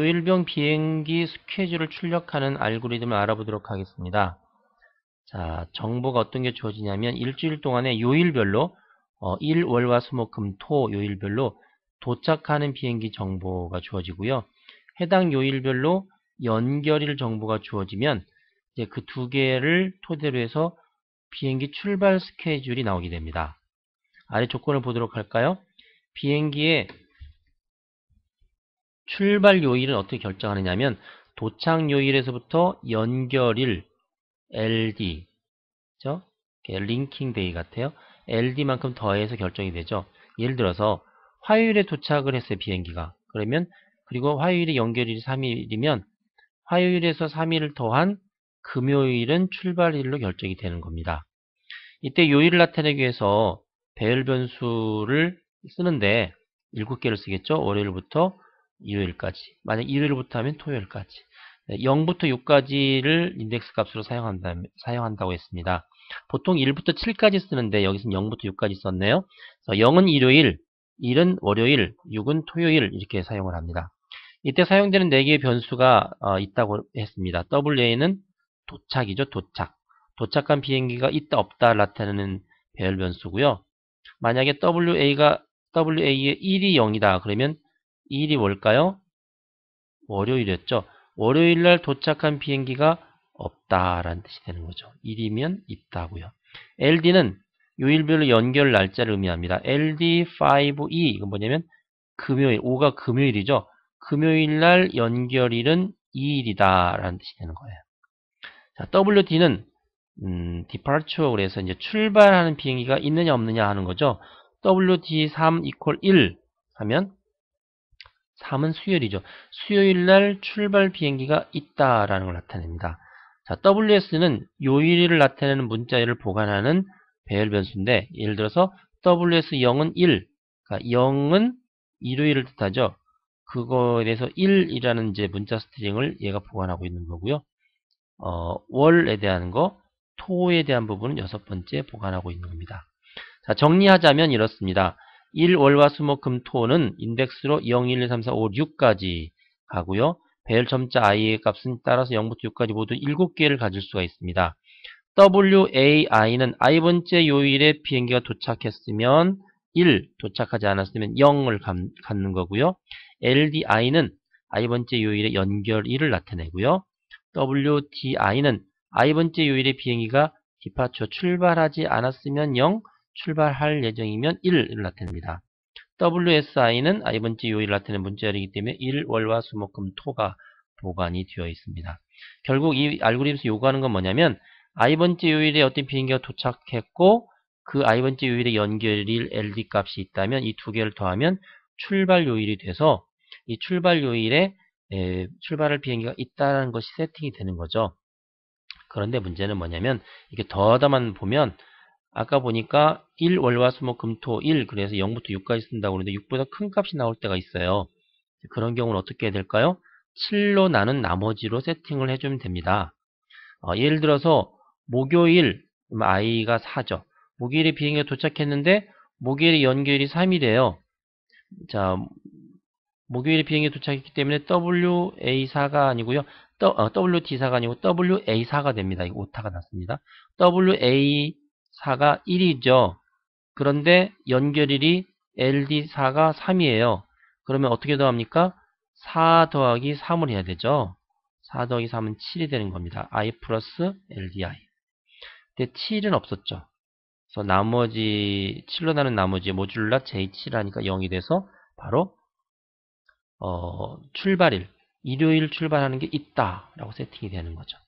요 일병 비행기 스케줄을 출력하는 알고리즘을 알아보도록 하겠습니다. 자, 정보가 어떤 게 주어지냐면 일주일 동안에 요일별로 어, 일, 월화, 수목금, 토 요일별로 도착하는 비행기 정보가 주어지고요. 해당 요일별로 연결일 정보가 주어지면 이제 그 두 개를 토대로 해서 비행기 출발 스케줄이 나오게 됩니다. 아래 조건을 보도록 할까요? 비행기에 출발 요일은 어떻게 결정하느냐면 도착 요일에서부터 연결일 LD 그죠? 링킹 데이 같아요. LD만큼 더해서 결정이 되죠. 예를 들어서 화요일에 도착을 했어요. 비행기가. 그러면 그리고 화요일에 연결일이 3일이면 화요일에서 3일을 더한 금요일은 출발일로 결정이 되는 겁니다. 이때 요일을 나타내기 위해서 배열 변수를 쓰는데 7개를 쓰겠죠. 월요일부터 일요일까지. 만약 일요일부터 하면 토요일까지. 0부터 6까지를 인덱스 값으로 사용한다, 사용한다고 했습니다. 보통 1부터 7까지 쓰는데 여기서는 0부터 6까지 썼네요. 0은 일요일, 1은 월요일, 6은 토요일 이렇게 사용을 합니다. 이때 사용되는 4개의 변수가 어, 있다고 했습니다. WA는 도착이죠. 도착. 도착한 비행기가 있다 없다 나타내는 배열 변수고요. 만약에 WA가 WA의 1이 0이다 그러면 1이 뭘까요? 월요일이었죠. 월요일날 도착한 비행기가 없다라는 뜻이 되는 거죠. 1이면 있다고요. LD는 요일별로 연결 날짜를 의미합니다. LD5E 이건 뭐냐면 금요일, 5가 금요일이죠. 금요일날 연결일은 2일이다 라는 뜻이 되는 거예요. 자, WD는 음, departure 그래서 이제 출발하는 비행기가 있느냐 없느냐 하는 거죠. WD3 equal 1 하면 3은 수요일이죠. 수요일 날 출발 비행기가 있다라는 걸 나타냅니다. 자, WS는 요일을 나타내는 문자열을 보관하는 배열 변수인데 예를 들어서 WS0은 1, 그러니까 0은 일요일을 뜻하죠. 그거에 대해서 1이라는 이제 문자 스트링을 얘가 보관하고 있는 거고요. 어, 월에 대한 거, 토에 대한 부분은 여섯 번째 보관하고 있는 겁니다. 자, 정리하자면 이렇습니다. 1, 월, 화, 수, 목, 금, 토는 인덱스로 0, 1, 2, 3, 4, 5, 6까지 가고요. 배열 점자 i의 값은 따라서 0부터 6까지 모두 7개를 가질 수가 있습니다. WAI는 i번째 요일에 비행기가 도착했으면 1, 도착하지 않았으면 0을 감, 갖는 거고요. LDI는 i번째 요일에 연결 1을 나타내고요. WDI는 i번째 요일에 비행기가 디파처 출발하지 않았으면 0, 출발할 예정이면 1을 나타냅니다. WSI는 아, 이번 주 요일 나타낸 문자열이기 때문에 1, 월화, 수목금, 토가 보관이 되어 있습니다. 결국 이 알고리즘에서 요구하는 건 뭐냐면 아, 이번 주 요일에 어떤 비행기가 도착했고 그 아, 이번 주 요일에 연결일 LD 값이 있다면 이 두 개를 더하면 출발 요일이 돼서 이 출발 요일에 에, 출발할 비행기가 있다는 것이 세팅이 되는 거죠. 그런데 문제는 뭐냐면 이게 더하다만 보면 아까 보니까 1, 월화수목 금토 1 그래서 0부터 6까지 쓴다고 그러는데 6보다 큰 값이 나올 때가 있어요. 그런 경우는 어떻게 해야 될까요? 7로 나는 나머지로 세팅을 해주면 됩니다. 어, 예를 들어서 목요일 아이가 4죠. 목요일에 비행기가 도착했는데 목요일에 연교일이 3이래요. 자, 목요일에 비행기 도착했기 때문에 WA4가 아니고요. 어, WT4가 아니고 WA4가 됩니다. 이거 오타가 났습니다. WA 4가 1이죠. 그런데 연결일이 LD4가 3이에요. 그러면 어떻게 더합니까? 4 더하기 3을 해야 되죠. 4 더하기 3은 7이 되는 겁니다. I 플러스 LDI. 근데 7은 없었죠. 그래서 나머지 7로 나는 나머지 모듈라 J7하니까 0이 돼서 바로 어, 출발일, 일요일 출발하는 게 있다라고 세팅이 되는 거죠.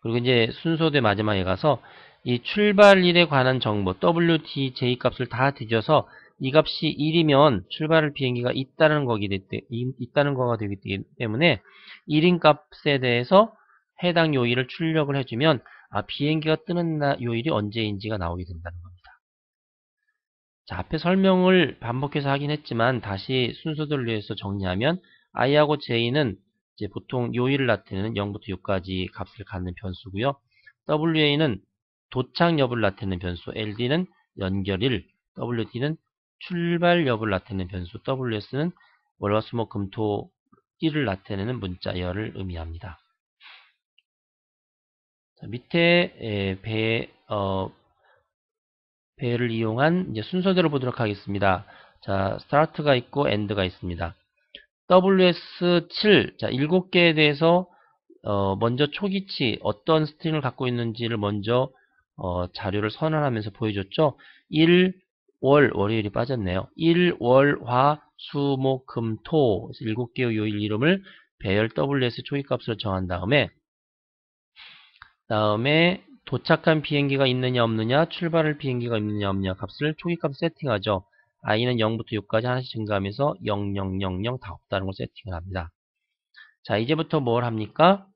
그리고 이제 순서대 마지막에 가서 이 출발일에 관한 정보 WTJ 값을 다 뒤져서 이 값이 1이면 출발할 비행기가 있다는 거기 있다는 거가 되기 때문에 1인 값에 대해서 해당 요일을 출력을 해주면 아, 비행기가 뜨는 날, 요일이 언제인지가 나오게 된다는 겁니다. 자, 앞에 설명을 반복해서 하긴 했지만 다시 순서들위 해서 정리하면 I하고 J는 이제 보통 요일을 나타내는 0부터 6까지 값을 갖는 변수고요. WA는 도착 여부를 나타내는 변수, LD는 연결일, WD는 출발 여부를 나타내는 변수, WS는 월화수목금토 일을 나타내는 문자열을 의미합니다. 자, 밑에 배 어, 배를 이용한 순서대로 보도록 하겠습니다. 자, 스타트가 있고 엔드가 있습니다. WS7, 자, 7개에 대해서 어, 먼저 초기치 어떤 스트링을 갖고 있는지를 먼저 어, 자료를 선언하면서 보여줬죠. 1, 월, 월요일이 빠졌네요. 1, 월, 화, 수, 목, 금, 토 7개의 요일 이름을 배열 WS 초기값으로 정한 다음에 다음에 도착한 비행기가 있느냐 없느냐 출발할 비행기가 있느냐 없느냐 값을 초기값 세팅하죠. i는 0부터 6까지 하나씩 증가하면서 0, 0, 0, 0 다 없다는 걸 세팅을 합니다. 자, 이제부터 뭘 합니까?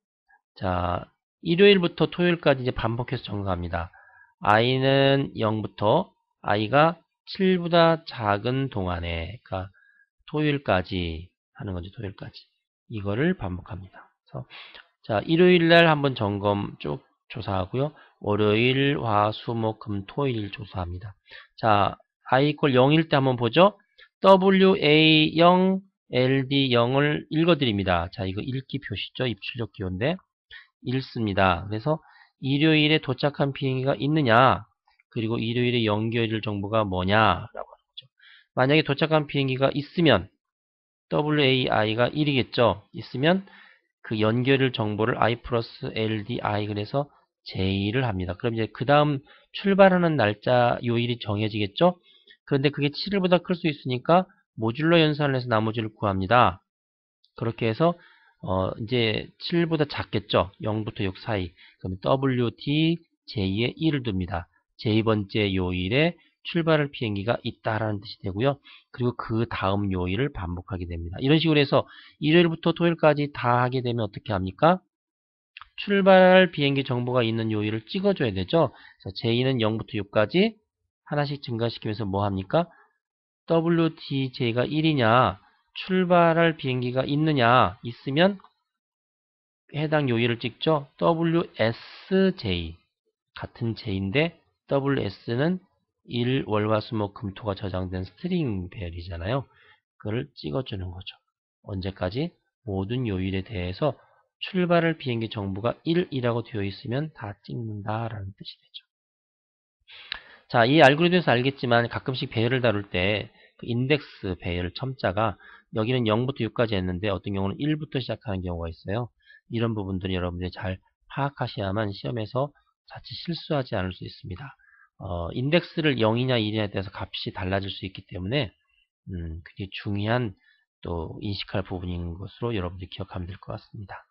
자, 일요일부터 토요일까지 이제 반복해서 증가합니다 i는 0부터 i가 7보다 작은 동안에 그러니까 토요일까지 하는 거죠. 토요일까지. 이거를 반복합니다. 그래서 자, 일요일 날 한번 점검 쭉 조사하고요. 월요일, 화, 수, 목, 금, 토일 조사합니다. 자, i 이퀄 0일 때 한번 보죠. wa0 ld0을 읽어드립니다. 자, 이거 읽기 표시죠. 입출력 기호인데 읽습니다. 그래서 일요일에 도착한 비행기가 있느냐 그리고 일요일에 연결일 정보가 뭐냐라고 하는 거죠. 만약에 도착한 비행기가 있으면 WAI가 1이겠죠. 있으면 그 연결일 정보를 I 플러스 LDI 그래서 J를 합니다. 그럼 이제 그 다음 출발하는 날짜 요일이 정해지겠죠. 그런데 그게 7일보다 클 수 있으니까 모듈러 연산을 해서 나머지를 구합니다. 그렇게 해서 어, 이제 7보다 작겠죠. 0부터 6 사이. 그러면 w t j 2의 1을 둡니다. 제2번째 요일에 출발할 비행기가 있다라는 뜻이 되고요. 그리고 그 다음 요일을 반복하게 됩니다. 이런 식으로 해서 일요일부터 토요일까지 다 하게 되면 어떻게 합니까? 출발할 비행기 정보가 있는 요일을 찍어줘야 되죠. 제2는 0부터 6까지 하나씩 증가시키면서 뭐 합니까? WTJ가 1이냐 출발할 비행기가 있느냐 있으면 해당 요일을 찍죠. WSJ 같은 J인데 WS는 일 월화수목금토가 저장된 스트링 배열이잖아요. 그걸 찍어주는 거죠. 언제까지? 모든 요일에 대해서 출발할 비행기 정보가 1이라고 되어 있으면 다 찍는다라는 뜻이 되죠. 자, 이 알고리즘에서 알겠지만 가끔씩 배열을 다룰 때그 인덱스 배열 첨자가 여기는 0부터 6까지 했는데 어떤 경우는 1부터 시작하는 경우가 있어요. 이런 부분들이 여러분들이 잘 파악하셔야만 시험에서 자칫 실수하지 않을 수 있습니다. 어, 인덱스를 0이냐 1이냐에 따라서 값이 달라질 수 있기 때문에 음, 굉장 중요한 또 인식할 부분인 것으로 여러분들이 기억하면 될 것 같습니다.